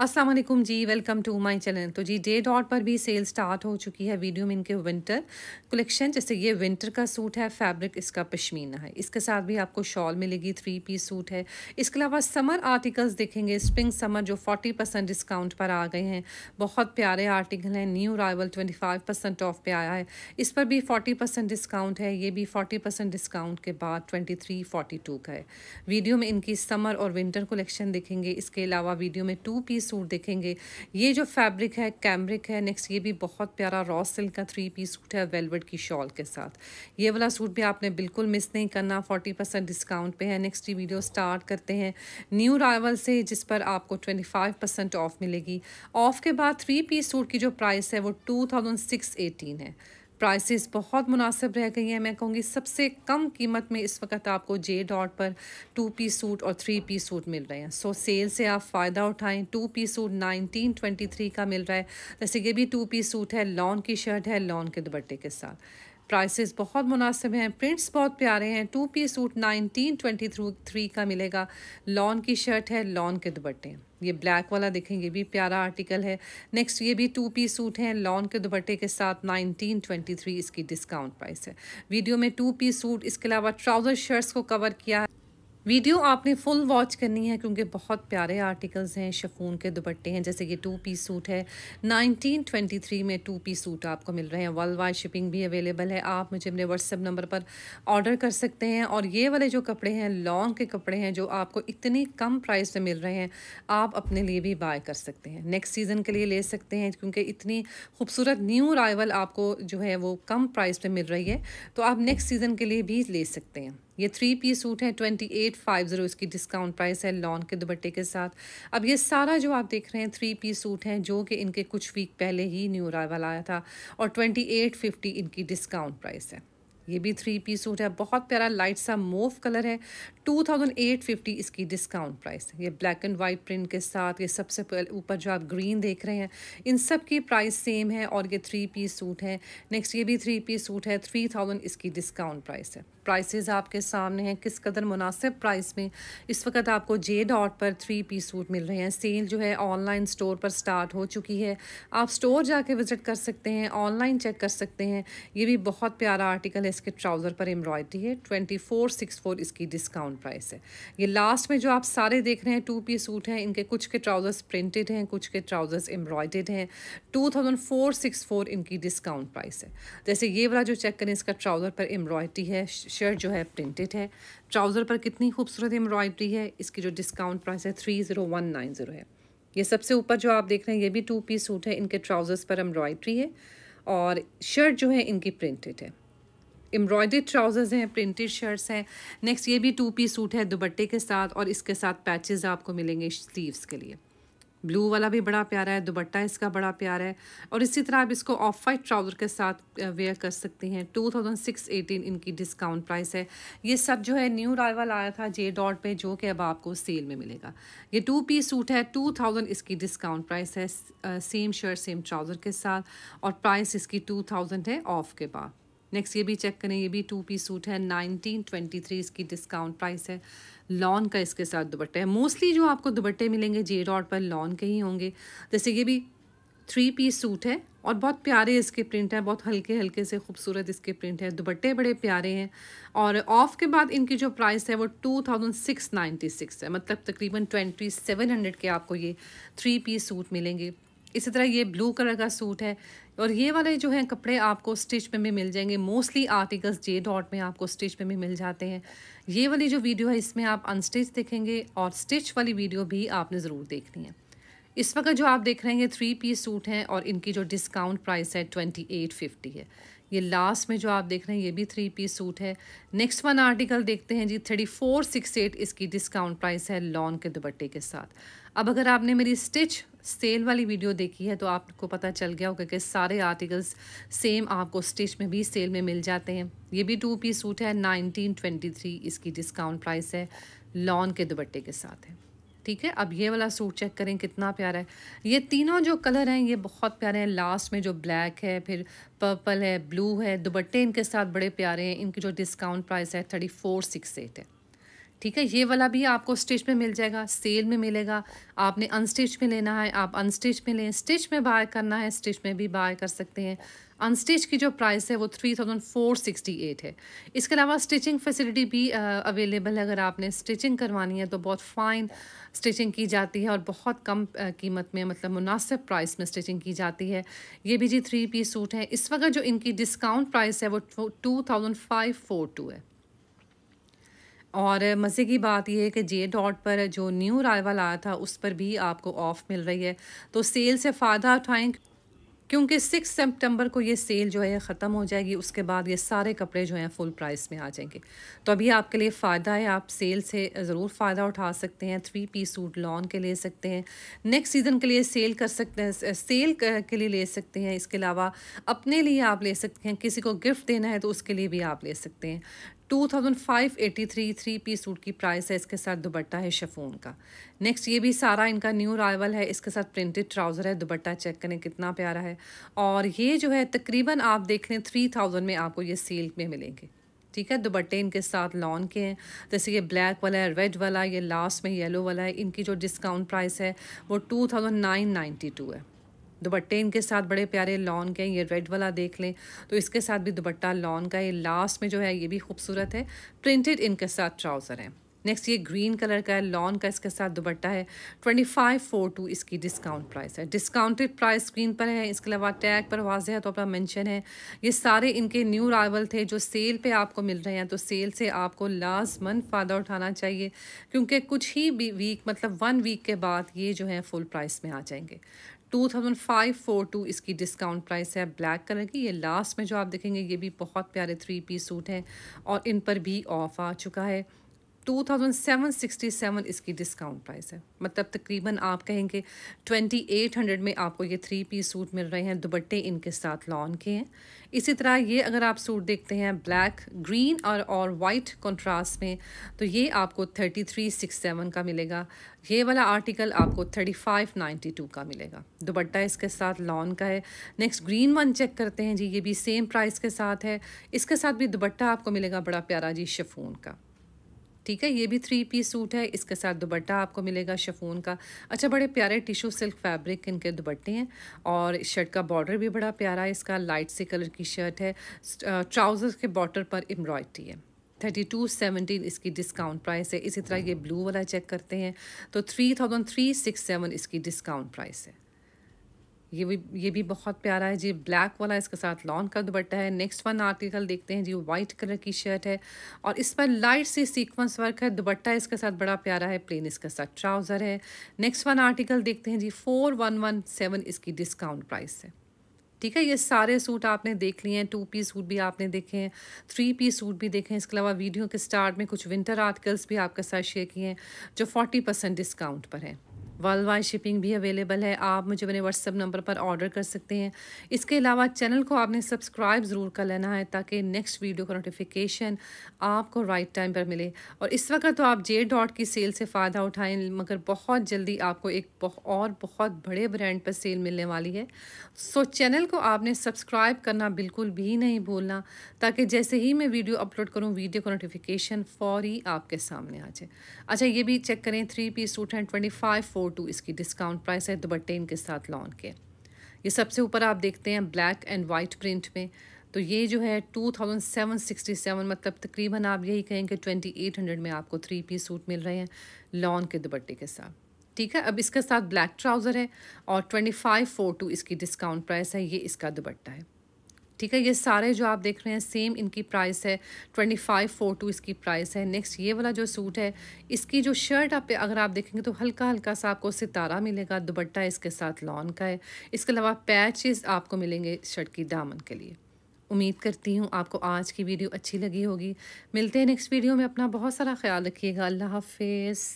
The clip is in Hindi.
असलम जी वेलकम टू माय चैनल तो जी डे डॉट पर भी सेल स्टार्ट हो चुकी है वीडियो में इनके विंटर कलेक्शन जैसे ये विंटर का सूट है फैब्रिक इसका पश्मीना है इसके साथ भी आपको शॉल मिलेगी थ्री पीस सूट है इसके अलावा समर आर्टिकल्स देखेंगे स्प्रिंग समर जो फोर्टी परसेंट डिस्काउंट पर आ गए हैं बहुत प्यारे आर्टिकल हैं new arrival twenty five percent off पे आया है इस पर भी फोर्टी परसेंट डिस्काउंट है ये भी फोर्टी परसेंट डिस्काउंट के बाद ट्वेंटी थ्री टू का है वीडियो में इनकी समर और विंटर कलेक्शन देखेंगे इसके अलावा वीडियो में टू पीस सूट देखेंगे ये जो फैब्रिक है कैमरिक है नेक्स्ट ये भी बहुत प्यारा रॉ सिल्क का थ्री पीस सूट है वेलवेट की शॉल के साथ ये वाला सूट भी आपने बिल्कुल मिस नहीं करना फोर्टी परसेंट डिस्काउंट पे है नेक्स्ट ये वीडियो स्टार्ट करते हैं न्यू राइवल से जिस पर आपको ट्वेंटी फाइव परसेंट ऑफ मिलेगी ऑफ के बाद थ्री पीस सूट की जो प्राइस है वो टू थाउजेंड सिक्स एटीन है प्राइसेस बहुत मुनासिब रह गई हैं मैं कहूँगी सबसे कम कीमत में इस वक्त आपको जे डॉट पर टू पी सूट और थ्री पी सूट मिल रहे हैं सो so, सेल से आप फ़ायदा उठाएं two P suit nineteen twenty three का मिल रहा है जैसे ये भी टू पी सूट है लॉन की शर्ट है लॉन के दुपट्टे के साथ प्राइसेस बहुत मुनासिब हैं प्रिंट्स बहुत प्यारे हैं two P suit nineteen twenty three का मिलेगा लॉन की शर्ट है लॉन के दुपट्टे ये ब्लैक वाला देखें ये भी प्यारा आर्टिकल है नेक्स्ट ये भी टू पी सूट हैं लॉन के दुपट्टे के साथ नाइनटीन ट्वेंटी थ्री इसकी डिस्काउंट प्राइस है वीडियो में टू पी सूट इसके अलावा ट्राउज़र शर्ट्स को कवर किया है वीडियो आपने फुल वॉच करनी है क्योंकि बहुत प्यारे आर्टिकल्स हैं शफून के दुपट्टे हैं जैसे ये टू पीस सूट है 1923 में टू पीस सूट आपको मिल रहे हैं वर्ल्ड वाइड शिपिंग भी अवेलेबल है आप मुझे अपने व्हाट्सएप नंबर पर ऑर्डर कर सकते हैं और ये वाले जो कपड़े हैं लॉन्ग के कपड़े हैं जो आपको इतने कम प्राइस में मिल रहे हैं आप अपने लिए भी बाय कर सकते हैं नेक्स्ट सीज़न के लिए ले सकते हैं क्योंकि इतनी खूबसूरत न्यू राइवल आपको जो है वो कम प्राइस में मिल रही है तो आप नेक्स्ट सीज़न के लिए भी ले सकते हैं ये थ्री पीस सूट है ट्वेंटी एट फाइव ज़ीरो इसकी डिस्काउंट प्राइस है लॉन के दुपट्टे के साथ अब ये सारा जो आप देख रहे हैं थ्री पीस सूट हैं जो कि इनके कुछ वीक पहले ही न्यू अरावल आया था और ट्वेंटी एट फिफ्टी इनकी डिस्काउंट प्राइस है ये भी थ्री पीस सूट है बहुत प्यारा लाइट सा मोव कलर है टू थाउजेंड एट फिफ्टी इसकी डिस्काउंट प्राइस है ये ब्लैक एंड वाइट प्रिंट के साथ ये सबसे ऊपर जो आप ग्रीन देख रहे हैं इन सब की प्राइस सेम है और ये थ्री पीस सूट है नेक्स्ट ये भी थ्री पीस सूट है थ्री थाउजेंड इसकी डिस्काउंट प्राइस है प्राइसेस आपके सामने हैं किस कदर मुनासिब प्राइस में इस वक्त आपको जे डॉट पर थ्री पीस सूट मिल रहे हैं सेल जो है ऑनलाइन स्टोर पर स्टार्ट हो चुकी है आप स्टोर जाके विज़िट कर सकते हैं ऑनलाइन चेक कर सकते हैं ये भी बहुत प्यारा आर्टिकल है इसके ट्राउज़र पर एम्ब्रॉयड्री है ट्वेंटी फोर सिक्स फोर इसकी डिस्काउंट प्राइस है ये लास्ट में जो आप सारे देख रहे हैं टू पी सूट हैं इनके कुछ के ट्राउज़र्स प्रिंटेड हैं कुछ के ट्राउज़र्स एम्ब्रॉयडेड हैं two thousand four six four इनकी डिस्काउंट प्राइस है जैसे ये वाला जो चेक करें इसका ट्राउज़र पर एम्ब्रॉयड्री है शर्ट जो है प्रिंटेड है ट्राउज़र पर कितनी खूबसूरत एम्ब्रॉयडरी है इसकी जो डिस्काउंट प्राइस है three zero one nine zero है ये सबसे ऊपर जो आप देख रहे हैं ये भी टू पी सूट है इनके ट्राउज़र्स पर एम्ब्रॉयड्री है और शर्ट जो है इनकी प्रिंटेड है एम्ब्रॉयडेड ट्राउज़र्स हैं प्रिंटेड शर्ट्स हैं नेक्स्ट ये भी टू पी सूट है दुबट्टे के साथ और इसके साथ पैचेज़ आपको मिलेंगे स्लीव्स के लिए ब्लू वाला भी बड़ा प्यारा है दुपट्टा इसका बड़ा प्यारा है और इसी तरह आप इसको ऑफ वाइट ट्राउज़र के साथ वेयर कर सकते हैं टू थाउजेंड सिक्स एटीन इनकी डिस्काउंट प्राइस है ये सब जो है न्यू राइवल आया था जे डॉट पे जो कि अब आपको सेल में मिलेगा ये टू पी सूट है टू थाउजेंड इसकी डिस्काउंट प्राइस है सेम शर्ट सेम ट्राउज़र के साथ और प्राइस इसकी टू थाउजेंड है ऑफ के बाद नेक्स्ट ये भी चेक करें ये भी टू पीस सूट है नाइनटीन ट्वेंटी थ्री इसकी डिस्काउंट प्राइस है लॉन का इसके साथ दुपट्टा है मोस्टली जो आपको दुपट्टे मिलेंगे जे डॉट पर लॉन के ही होंगे जैसे ये भी थ्री पीस सूट है और बहुत प्यारे इसके प्रिंट हैं बहुत हल्के हल्के से खूबसूरत इसके प्रिंट हैं दुपट्टे बड़े प्यारे हैं और ऑफ़ के बाद इनकी जो प्राइस है वो two thousand six ninety six है मतलब तकरीबन ट्वेंटी सेवन हंड्रेड के आपको ये थ्री पीस सूट मिलेंगे इसी तरह ये ब्लू कलर का सूट है और ये वाले जो हैं कपड़े आपको स्टिच में भी मिल जाएंगे मोस्टली आर्टिकल्स जे डॉट में आपको स्टिच में भी मिल जाते हैं ये वाली जो वीडियो है इसमें आप अनस्टिच देखेंगे और स्टिच वाली वीडियो भी आपने ज़रूर देखनी है इस वक्त जो आप देख रहे हैं थ्री पीस सूट हैं और इनकी जो डिस्काउंट प्राइस है ट्वेंटी एट फिफ्टी है ये लास्ट में जो आप देख रहे हैं ये भी थ्री पीस सूट है नेक्स्ट वन आर्टिकल देखते हैं जी थर्टी फोर सिक्स एट इसकी डिस्काउंट प्राइस है लॉन के दुपट्टे के साथ अब अगर आपने मेरी स्टिच सेल वाली वीडियो देखी है तो आपको पता चल गया होगा कि सारे आर्टिकल्स सेम आपको स्टिच में भी सेल में मिल जाते हैं ये भी टू पीस सूट है नाइनटीन ट्वेंटी थ्री इसकी डिस्काउंट प्राइस है लॉन के दुपट्टे के साथ है ठीक है अब ये वाला सूट चेक करें कितना प्यारा है ये तीनों जो कलर हैं ये बहुत प्यारे हैं लास्ट में जो ब्लैक है फिर पर्पल है ब्लू है दुबट्टे इनके साथ बड़े प्यारे हैं इनकी जो डिस्काउंट प्राइस है थर्टी फोर सिक्स एट है ठीक है ये वाला भी आपको स्टिच में मिल जाएगा सेल में मिलेगा आपने अनस्टिच में लेना है आप अनस्टिच में लें स्टिच में बाय करना है स्टिच में भी बाय कर सकते हैं अनस्टिच की जो प्राइस है वो three thousand four sixty eight है इसके अलावा स्टिचिंग फैसिलिटी भी अवेलेबल है अगर आपने स्टिचिंग करवानी है तो बहुत फ़ाइन स्टिचिंग की जाती है और बहुत कम कीमत में मतलब मुनासिब प्राइस में स्टिचिंग की जाती है ये भी जी थ्री पीस सूट है इस वक्त जो इनकी डिस्काउंट प्राइस है वो two thousand five four two है और मज़े की बात यह है कि जे डॉट पर जो न्यू अराइवल आया था उस पर भी आपको ऑफ़ मिल रही है तो सेल से फ़ायदा उठाएँ क्योंकि सिक्स सितंबर को ये सेल जो है ख़त्म हो जाएगी उसके बाद ये सारे कपड़े जो हैं फुल प्राइस में आ जाएंगे तो अभी आपके लिए फ़ायदा है आप सेल से ज़रूर फ़ायदा उठा सकते हैं थ्री पी सूट लॉन के ले सकते हैं नेक्स्ट सीज़न के लिए सेल कर सकते हैं सेल के लिए ले सकते हैं इसके अलावा अपने लिए आप ले सकते हैं किसी को गिफ्ट देना है तो उसके लिए भी आप ले सकते हैं two thousand five eighty three three P suit की प्राइस है इसके साथ दुबट्टा है शेफोन का नेक्स्ट ये भी सारा इनका न्यू राइवल है इसके साथ प्रिंटेड ट्राउज़र है दुबट्टा चेक करें कितना प्यारा है और ये जो है तकरीबन आप देख हैं थ्री थाउजेंड में आपको ये सेल में मिलेंगे ठीक है दुबट्टे इनके साथ लॉन के हैं जैसे ये ब्लैक वाला है रेड वाला ये लास्ट में येलो वाला है इनकी जो डिस्काउंट प्राइस है वो two thousand nine ninety two है दुपट्टे इनके साथ बड़े प्यारे लॉन के हैं ये रेड वाला देख लें तो इसके साथ भी दुपट्टा लॉन का ये लास्ट में जो है ये भी खूबसूरत है प्रिंटेड इनके साथ ट्राउज़र हैं नेक्स्ट ये ग्रीन कलर का है लॉन का इसके साथ दुपट्टा है ट्वेंटी फाइव फोर टू इसकी डिस्काउंट प्राइस है डिस्काउंटेड प्राइस स्क्रीन पर है इसके अलावा टैग पर वाजह तो अपना मेंशन है ये सारे इनके न्यू राइवल थे जो सेल पे आपको मिल रहे हैं तो सेल से आपको लाजमन फ़ायदा उठाना चाहिए क्योंकि कुछ ही वीक मतलब वन वीक के बाद ये जो है फुल प्राइस में आ जाएंगे two thousand five four two इसकी डिस्काउंट प्राइस है ब्लैक कलर की ये लास्ट में जो आप देखेंगे ये भी बहुत प्यारे थ्री पीस सूट हैं और इन पर भी ऑफ आ चुका है two thousand seven sixty seven इसकी डिस्काउंट प्राइस है मतलब तकरीबन आप कहेंगे ट्वेंटी एट हंड्रेड में आपको ये थ्री पीस सूट मिल रहे हैं दुबट्टे इनके साथ लॉन के हैं इसी तरह ये अगर आप सूट देखते हैं ब्लैक ग्रीन और और वाइट कंट्रास्ट में तो ये आपको थर्टी थ्री सिक्स सेवन का मिलेगा ये वाला आर्टिकल आपको थर्टी फाइव नाइन्टी टू का मिलेगा दुबट्टा इसके साथ लॉन का है नेक्स्ट ग्रीन वन चेक करते हैं जी ये भी सेम प्राइस के साथ है इसके साथ भी दुबट्टा आपको मिलेगा बड़ा प्यारा जी शफून का ठीक है ये भी थ्री पीस सूट है इसके साथ दुबट्टा आपको मिलेगा शफून का अच्छा बड़े प्यारे टिशू सिल्क फैब्रिक इनके दुबट्टे हैं और शर्ट का बॉर्डर भी बड़ा प्यारा है इसका लाइट से कलर की शर्ट है ट्राउज़र्स के बॉर्डर पर एम्ब्रॉयड्री है थर्टी टू सेवनटीन इसकी डिस्काउंट प्राइस है इसी तरह ये ब्लू वाला चेक करते हैं तो three thousand three six seven इसकी डिस्काउंट प्राइस है ये भी ये भी बहुत प्यारा है जी ब्लैक वाला इसके साथ लॉन्ग का दुपट्टा है नेक्स्ट वन आर्टिकल देखते हैं जी वाइट कलर की शर्ट है और इस पर लाइट सी सीक्वेंस वर्क है दुपट्टा इसके साथ बड़ा प्यारा है प्लेन इसके साथ ट्राउज़र है नेक्स्ट वन आर्टिकल देखते हैं जी फोर वन वन सेवन इसकी डिस्काउंट प्राइस है ठीक है ये सारे सूट आपने देख लिए हैं टू पीस सूट भी आपने देखे हैं थ्री पीस सूट भी देखे हैं इसके अलावा वीडियो के स्टार्ट में कुछ विंटर आर्टिकल्स भी आपके साथ शेयर किए हैं जो फोर्टी परसेंट डिस्काउंट पर हैं वर्ल्ड वाइड शिपिंग भी अवेलेबल है आप मुझे अपने व्हाट्सअप नंबर पर ऑर्डर कर सकते हैं इसके अलावा चैनल को आपने सब्सक्राइब ज़रूर कर लेना है ताकि नेक्स्ट वीडियो का नोटिफिकेशन आपको राइट टाइम पर मिले और इस वक्त तो आप जे डॉट की सेल से फ़ायदा उठाएँ मगर बहुत जल्दी आपको एक और बहुत बड़े ब्रांड पर सेल मिलने वाली है सो चैनल को आपने सब्सक्राइब करना बिल्कुल भी नहीं भूलना ताकि जैसे ही मैं वीडियो अपलोड करूँ वीडियो का नोटिफिकेशन फ़ौरी आपके सामने आ जाए अच्छा ये भी चेक करें थ्री पीस सूट हैं ट्वेंटी फाइव फोर टू इसकी डिस्काउंट प्राइस है दुबट्टे इनके साथ लॉन के ये सबसे ऊपर आप देखते हैं ब्लैक एंड वाइट प्रिंट में तो ये जो है two thousand seven sixty seven मतलब तकरीबन आप यही कहें कि ट्वेंटी एट हंड्रेड में आपको थ्री पीस सूट मिल रहे हैं लॉन के दुपट्टे के साथ ठीक है अब इसके साथ ब्लैक ट्राउज़र है और ट्वेंटी फाइव फोर टू इसकी डिस्काउंट प्राइस है ये इसका दुपट्टा है ठीक है ये सारे जो आप देख रहे हैं सेम इनकी प्राइस है ट्वेंटी फाइव फोर टू इसकी प्राइस है नेक्स्ट ये वाला जो सूट है इसकी जो शर्ट आप अगर आप देखेंगे तो हल्का हल्का सा आपको सितारा मिलेगा दुबट्टा इसके साथ लॉन का है इसके अलावा पैचेस आपको मिलेंगे शर्ट की दामन के लिए उम्मीद करती हूँ आपको आज की वीडियो अच्छी लगी होगी मिलते हैं नेक्स्ट वीडियो में अपना बहुत सारा ख्याल रखिएगा अल्लाह हाफिज़